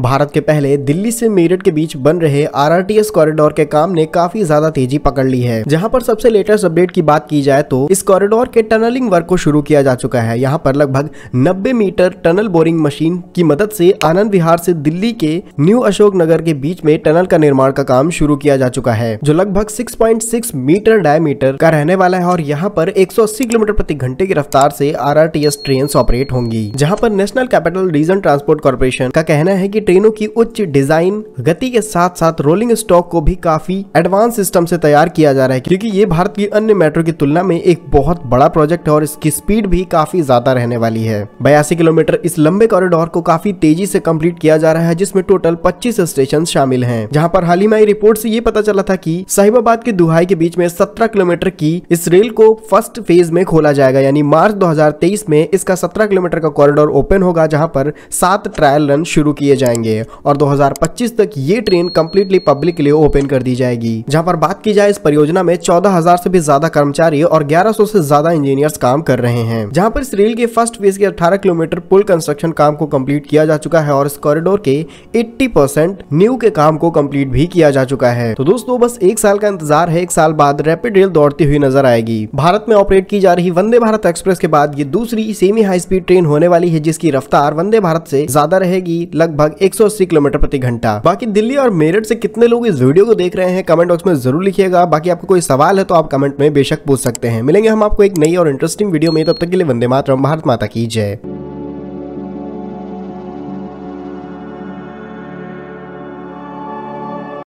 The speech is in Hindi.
भारत के पहले दिल्ली से मेरठ के बीच बन रहे आरआरटीएस कॉरिडोर के काम ने काफी ज्यादा तेजी पकड़ ली है जहां पर सबसे लेटेस्ट अपडेट की बात की जाए तो इस कॉरिडोर के टनलिंग वर्क को शुरू किया जा चुका है यहां पर लगभग 90 मीटर टनल बोरिंग मशीन की मदद से आनंद विहार से दिल्ली के न्यू अशोकनगर के बीच में टनल का निर्माण का काम शुरू किया जा चुका है जो लगभग सिक्स मीटर डायमीटर का रहने वाला है और यहाँ पर एक किलोमीटर प्रति घंटे की रफ्तार ऐसी आर ट्रेन ऑपरेट होंगी जहाँ पर national capital region transport corporation का कहना है की ट्रेनों की उच्च डिजाइन गति के साथ साथ रोलिंग स्टॉक को भी काफी एडवांस सिस्टम से तैयार किया जा रहा है क्योंकि ये भारत की अन्य मेट्रो की तुलना में एक बहुत बड़ा प्रोजेक्ट है और इसकी स्पीड भी काफी ज्यादा रहने वाली है बयासी किलोमीटर इस लंबे कॉरिडोर को काफी तेजी से कम्प्लीट किया जा रहा है जिसमें टोटल पच्चीस स्टेशन शामिल है जहाँ पर हाल ही में रिपोर्ट ऐसी ये पता चला था की साहिबाबाद के दुहाई के बीच में सत्रह किलोमीटर की इस रेल को फर्स्ट फेज में खोला जाएगा यानी मार्च दो में इसका सत्रह किलोमीटर का कॉरिडोर ओपन होगा जहाँ पर सात ट्रायल रन शुरू किए जाएंगे जाएंगे और 2025 तक ये ट्रेन कम्प्लीटली पब्लिक के लिए ओपन कर दी जाएगी जहाँ पर बात की जाए इस परियोजना में चौदह से भी ज्यादा कर्मचारी और ग्यारह सौ ज्यादा इंजीनियर काम कर रहे हैं जहाँ पर इस रेल के फर्स्ट फेज के अठारह किलोमीटर पुल कंस्ट्रक्शन काम को कम्प्लीट किया जा चुका है और इस कॉरिडोर के एट्टी न्यू के काम को कम्प्लीट भी किया जा चुका है तो दोस्तों बस एक साल का इंतजार है एक साल बाद रैपिड रेल दौड़ती हुई नजर आएगी भारत में ऑपरेट की जा रही वंदे भारत एक्सप्रेस के बाद ये दूसरी सेमी हाई स्पीड ट्रेन होने वाली है जिसकी रफ्तार वंदे भारत से ज्यादा रहेगी लगभग 180 किलोमीटर प्रति घंटा बाकी दिल्ली और मेरठ से कितने लोग इस वीडियो को देख रहे हैं कमेंट बॉक्स में जरूर लिखिएगा बाकी आपको कोई सवाल है तो आप कमेंट में बेशक पूछ सकते हैं मिलेंगे हम आपको एक नई और इंटरेस्टिंग वीडियो में तब तक के लिए वंदे मातरम भारत माता की जय